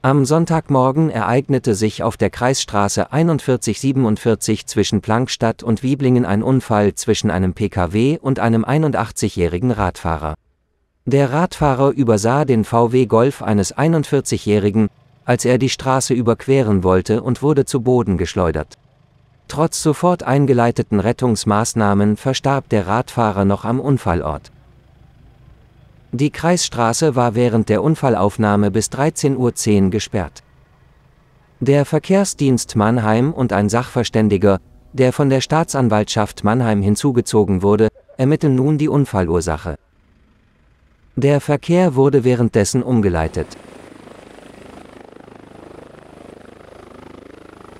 Am Sonntagmorgen ereignete sich auf der Kreisstraße 4147 zwischen Plankstadt und Wieblingen ein Unfall zwischen einem Pkw und einem 81-jährigen Radfahrer. Der Radfahrer übersah den VW Golf eines 41-jährigen, als er die Straße überqueren wollte und wurde zu Boden geschleudert. Trotz sofort eingeleiteten Rettungsmaßnahmen verstarb der Radfahrer noch am Unfallort. Die Kreisstraße war während der Unfallaufnahme bis 13.10 Uhr gesperrt. Der Verkehrsdienst Mannheim und ein Sachverständiger, der von der Staatsanwaltschaft Mannheim hinzugezogen wurde, ermitteln nun die Unfallursache. Der Verkehr wurde währenddessen umgeleitet.